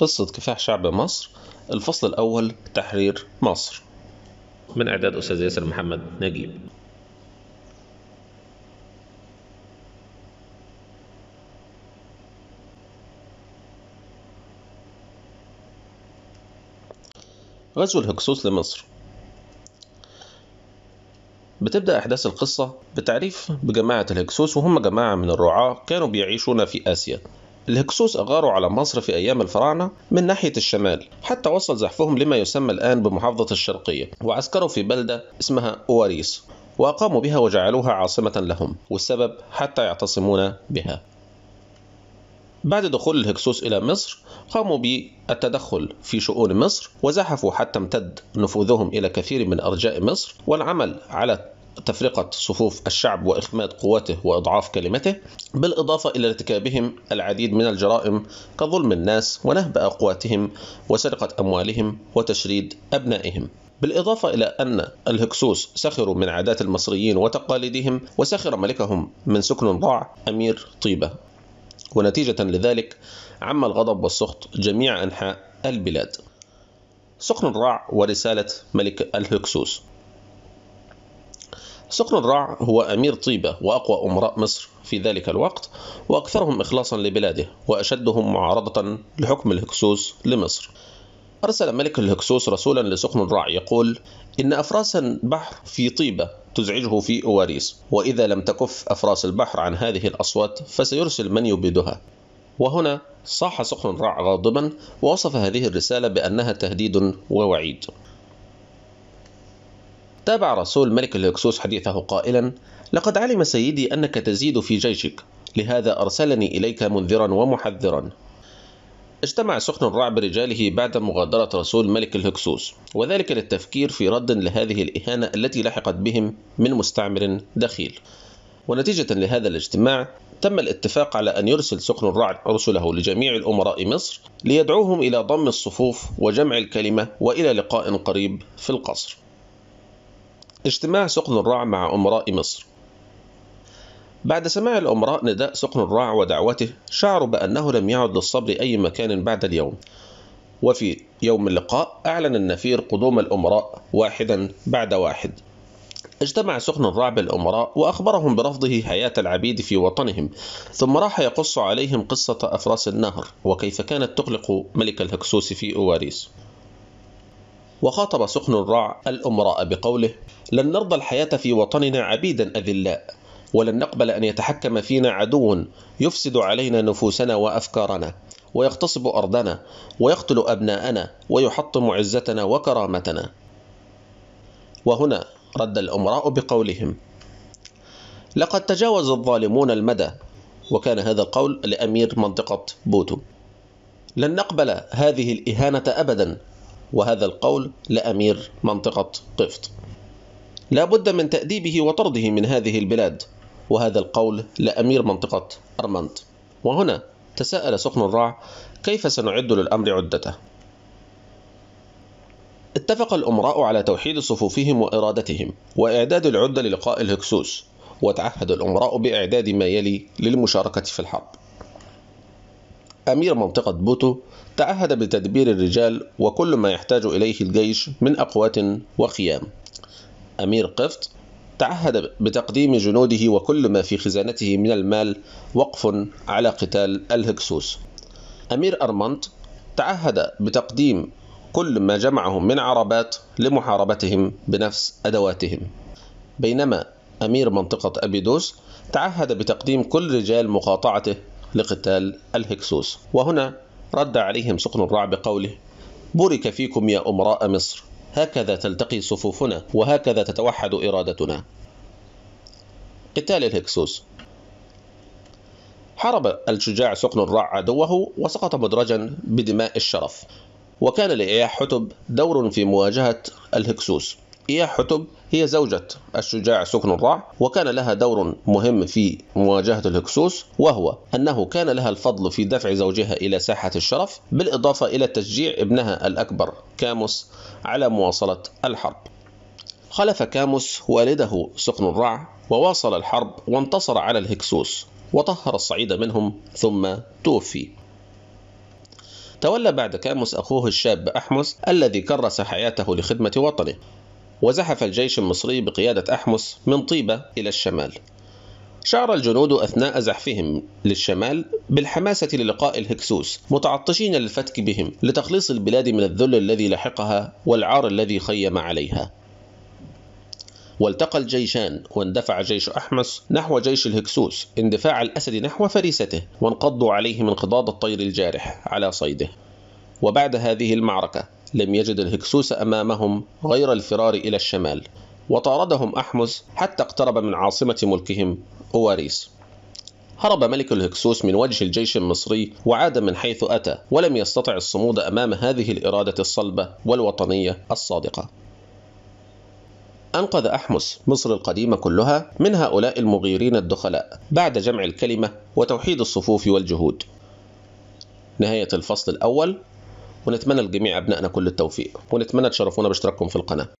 قصة كفاح شعب مصر الفصل الأول تحرير مصر من إعداد أستاذ ياسر محمد نجيب غزو الهكسوس لمصر بتبدأ أحداث القصة بتعريف بجماعة الهكسوس وهم جماعة من الرعاة كانوا بيعيشون في آسيا الهكسوس أغاروا على مصر في أيام الفراعنة من ناحية الشمال حتى وصل زحفهم لما يسمى الآن بمحافظة الشرقية وعسكروا في بلدة اسمها أواريس وأقاموا بها وجعلوها عاصمة لهم والسبب حتى يعتصمون بها بعد دخول الهكسوس إلى مصر قاموا بالتدخل في شؤون مصر وزحفوا حتى امتد نفوذهم إلى كثير من أرجاء مصر والعمل على تفرقة صفوف الشعب وإخماد قوته وإضعاف كلمته بالإضافة إلى ارتكابهم العديد من الجرائم كظلم الناس ونهب أقواتهم وسرقة أموالهم وتشريد أبنائهم بالإضافة إلى أن الهكسوس سخروا من عادات المصريين وتقاليدهم وسخر ملكهم من سكن ضاع أمير طيبة ونتيجة لذلك عم الغضب والسخط جميع أنحاء البلاد سكن الراع ورسالة ملك الهكسوس صقر الرع هو أمير طيبة وأقوى أمراء مصر في ذلك الوقت وأكثرهم إخلاصا لبلاده وأشدهم معارضة لحكم الهكسوس لمصر أرسل ملك الهكسوس رسولا لسقن الرع يقول إن أفراس البحر في طيبة تزعجه في أواريس وإذا لم تكف أفراس البحر عن هذه الأصوات فسيرسل من يبيدها وهنا صاح سقن الرع غاضبا ووصف هذه الرسالة بأنها تهديد ووعيد تابع رسول ملك الهكسوس حديثه قائلا لقد علم سيدي أنك تزيد في جيشك لهذا أرسلني إليك منذرا ومحذرا اجتمع سخن الرعب برجاله بعد مغادرة رسول ملك الهكسوس وذلك للتفكير في رد لهذه الإهانة التي لحقت بهم من مستعمر دخيل ونتيجة لهذا الاجتماع تم الاتفاق على أن يرسل سخن الرعد رسله لجميع الأمراء مصر ليدعوهم إلى ضم الصفوف وجمع الكلمة وإلى لقاء قريب في القصر اجتماع سقن الرع مع أمراء مصر بعد سماع الأمراء نداء سقن الرع ودعوته شعروا بأنه لم يعد للصبر أي مكان بعد اليوم وفي يوم اللقاء أعلن النفير قدوم الأمراء واحدا بعد واحد اجتمع سقن الرع بالأمراء وأخبرهم برفضه حياة العبيد في وطنهم ثم راح يقص عليهم قصة أفراس النهر وكيف كانت تقلق ملك الهكسوس في أواريس وخاطب سخن الرع الأمراء بقوله لن نرضى الحياة في وطننا عبيدا أذلاء ولن نقبل أن يتحكم فينا عدو يفسد علينا نفوسنا وأفكارنا ويغتصب أرضنا ويقتل أبناءنا ويحطم عزتنا وكرامتنا وهنا رد الأمراء بقولهم لقد تجاوز الظالمون المدى وكان هذا القول لأمير منطقة بوتو لن نقبل هذه الإهانة أبدا وهذا القول لأمير منطقة قفط لا بد من تأديبه وطرده من هذه البلاد وهذا القول لأمير منطقة أرمنت وهنا تساءل سخن الرع كيف سنعد للأمر عدته اتفق الأمراء على توحيد صفوفهم وإرادتهم وإعداد العدة للقاء الهكسوس وتعهد الأمراء بإعداد ما يلي للمشاركة في الحرب أمير منطقة بوتو تعهد بتدبير الرجال وكل ما يحتاج إليه الجيش من أقوات وخيام أمير قفط تعهد بتقديم جنوده وكل ما في خزانته من المال وقف على قتال الهكسوس أمير أرمنت تعهد بتقديم كل ما جمعهم من عربات لمحاربتهم بنفس أدواتهم بينما أمير منطقة أبيدوس تعهد بتقديم كل رجال مقاطعته لقتال الهكسوس وهنا رد عليهم سقن الرع بقوله بورك فيكم يا أمراء مصر هكذا تلتقي صفوفنا وهكذا تتوحد إرادتنا قتال الهكسوس حارب الشجاع سقن الرع عدوه وسقط مدرجا بدماء الشرف وكان لإياح حتب دور في مواجهة الهكسوس هي حتب هي زوجة الشجاع سكن الرع وكان لها دور مهم في مواجهة الهكسوس وهو أنه كان لها الفضل في دفع زوجها إلى ساحة الشرف بالإضافة إلى تشجيع ابنها الأكبر كاموس على مواصلة الحرب خلف كاموس والده سكن الرع وواصل الحرب وانتصر على الهكسوس وطهر الصعيد منهم ثم توفي تولى بعد كاموس أخوه الشاب أحمس الذي كرس حياته لخدمة وطنه وزحف الجيش المصري بقيادة أحمس من طيبة إلى الشمال شعر الجنود أثناء زحفهم للشمال بالحماسة للقاء الهكسوس متعطشين للفتك بهم لتخليص البلاد من الذل الذي لحقها والعار الذي خيم عليها والتقى الجيشان واندفع جيش أحمس نحو جيش الهكسوس اندفاع الأسد نحو فريسته وانقضوا عليهم انقضاض الطير الجارح على صيده وبعد هذه المعركة لم يجد الهكسوس أمامهم غير الفرار إلى الشمال وطاردهم أحمس حتى اقترب من عاصمة ملكهم أواريس هرب ملك الهكسوس من وجه الجيش المصري وعاد من حيث أتى ولم يستطع الصمود أمام هذه الإرادة الصلبة والوطنية الصادقة أنقذ أحمس مصر القديمة كلها من هؤلاء المغيرين الدخلاء بعد جمع الكلمة وتوحيد الصفوف والجهود نهاية الفصل الأول ونتمنى لجميع أبنائنا كل التوفيق ونتمنى تشرفونا باشتراككم في القناة